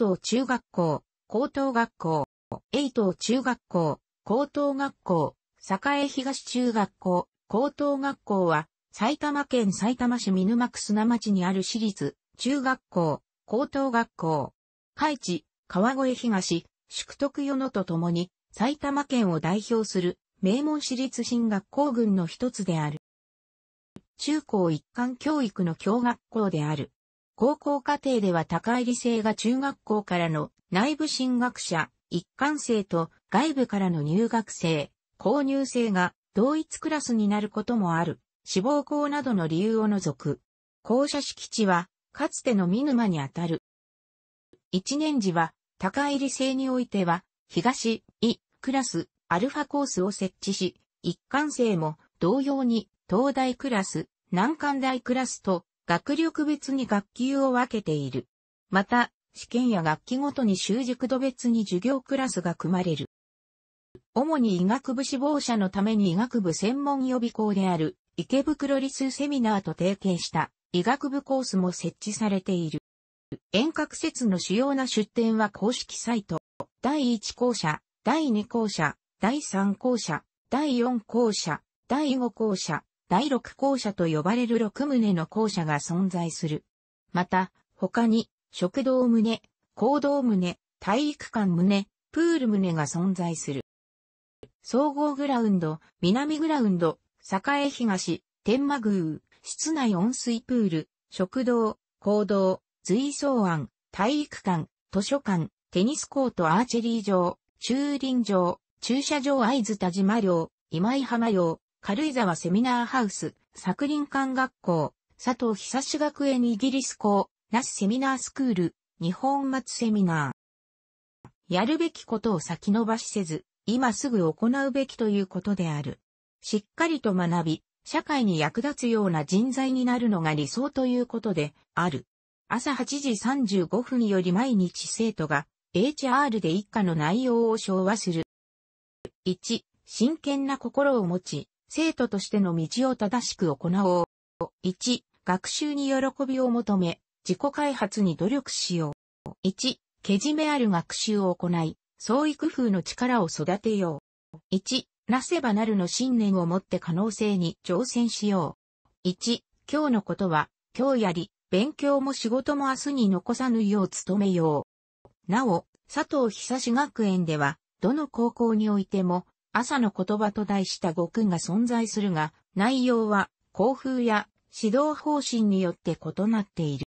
東中学校、高等学校、栄東中学校、高等学校、栄東中学校、高等学校は、埼玉県埼玉市見沼区砂町にある私立、中学校、高等学校、海地、川越東、宿徳与野とともに、埼玉県を代表する、名門私立新学校群の一つである。中高一貫教育の教学校である。高校課程では高入性が中学校からの内部進学者、一貫生と外部からの入学生、購入生が同一クラスになることもある、志望校などの理由を除く。校舎敷地は、かつての見沼にあたる。一年時は、高入性においては、東、イ、クラス、アルファコースを設置し、一貫生も同様に、東大クラス、南関大クラスと学力別に学級を分けている。また、試験や学期ごとに習熟度別に授業クラスが組まれる。主に医学部志望者のために医学部専門予備校である池袋理数セミナーと提携した医学部コースも設置されている。遠隔説の主要な出典は公式サイト、第1校舎、第2校舎、第3校舎、第4校舎、第5校舎、第六校舎と呼ばれる六棟の校舎が存在する。また、他に、食堂棟、行動棟、体育館棟、プール棟が存在する。総合グラウンド、南グラウンド、栄東、天満宮、室内温水プール、食堂、行動、随走庵、体育館、図書館、テニスコートアーチェリー場、駐輪場、駐車場合図田島寮、今井浜寮、軽井沢セミナーハウス、作林館学校、佐藤久志学園イギリス校、那須セミナースクール、日本松セミナー。やるべきことを先延ばしせず、今すぐ行うべきということである。しっかりと学び、社会に役立つような人材になるのが理想ということである。朝8時35分より毎日生徒が HR で一課の内容を昭和する。1、真剣な心を持ち、生徒としての道を正しく行おう。1、学習に喜びを求め、自己開発に努力しよう。1、けじめある学習を行い、創意工夫の力を育てよう。1、なせばなるの信念を持って可能性に挑戦しよう。1、今日のことは、今日やり、勉強も仕事も明日に残さぬよう努めよう。なお、佐藤久志学園では、どの高校においても、朝の言葉と題した語句が存在するが、内容は、校風や指導方針によって異なっている。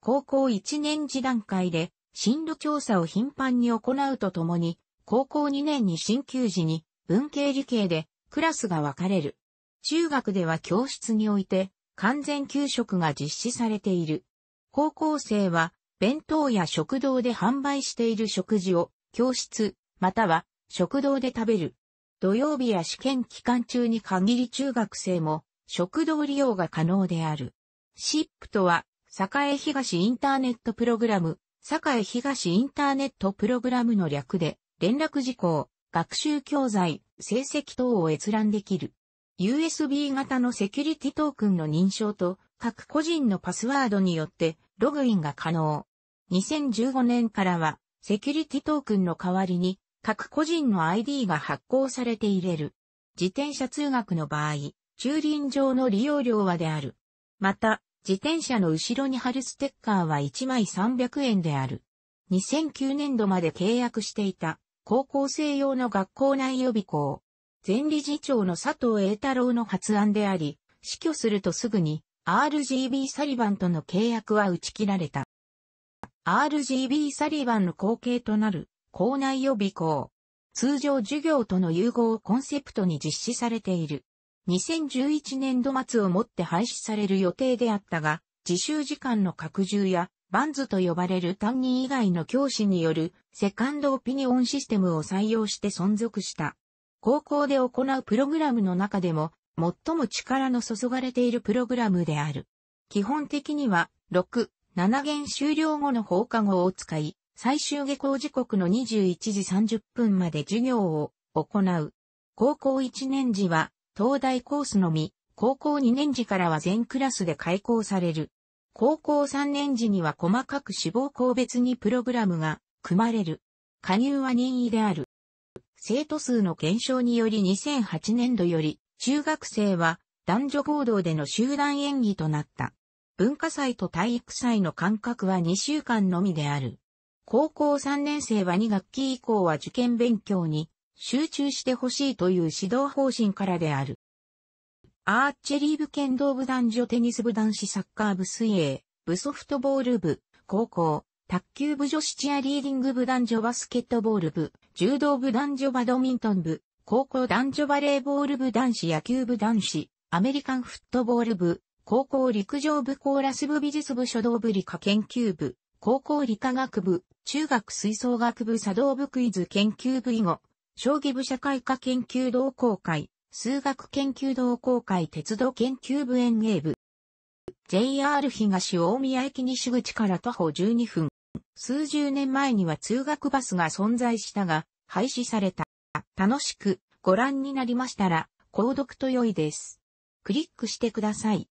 高校1年時段階で、進路調査を頻繁に行うとともに、高校2年に進級時に、文系理系で、クラスが分かれる。中学では教室において、完全給食が実施されている。高校生は、弁当や食堂で販売している食事を、教室、または食堂で食べる。土曜日や試験期間中に限り中学生も食堂利用が可能である。シップとは、栄東インターネットプログラム、栄東インターネットプログラムの略で、連絡事項、学習教材、成績等を閲覧できる。USB 型のセキュリティトークンの認証と、各個人のパスワードによって、ログインが可能。2015年からは、セキュリティトークンの代わりに、各個人の ID が発行されていれる。自転車通学の場合、駐輪場の利用料はである。また、自転車の後ろに貼るステッカーは1枚300円である。2009年度まで契約していた高校生用の学校内予備校。前理事長の佐藤栄太郎の発案であり、死去するとすぐに RGB サリバンとの契約は打ち切られた。RGB サリバンの後継となる校内予備校。通常授業との融合をコンセプトに実施されている。2011年度末をもって廃止される予定であったが、自習時間の拡充や、バンズと呼ばれる担任以外の教師によるセカンドオピニオンシステムを採用して存続した。高校で行うプログラムの中でも、最も力の注がれているプログラムである。基本的には、6、7弦終了後の放課後を使い、最終下校時刻の21時30分まで授業を行う。高校1年時は、東大コースのみ、高校2年時からは全クラスで開校される。高校3年時には細かく志望校別にプログラムが組まれる。加入は任意である。生徒数の減少により2008年度より、中学生は男女合同での集団演技となった。文化祭と体育祭の間隔は2週間のみである。高校3年生は2学期以降は受験勉強に集中してほしいという指導方針からである。アーチェリー部剣道部男女テニス部男子サッカー部水泳、部ソフトボール部、高校、卓球部女子チアリーディング部男女バスケットボール部、柔道部男女バドミントン部、高校男女バレーボール部男子野球部男子、アメリカンフットボール部、高校陸上部コーラス部美術部書道部理科研究部、高校理科学部、中学吹奏楽部作動部クイズ研究部以後、将棋部社会科研究同好会、数学研究同好会鉄道研究部園芸部。JR 東大宮駅西口から徒歩12分。数十年前には通学バスが存在したが、廃止された。楽しくご覧になりましたら、購読と良いです。クリックしてください。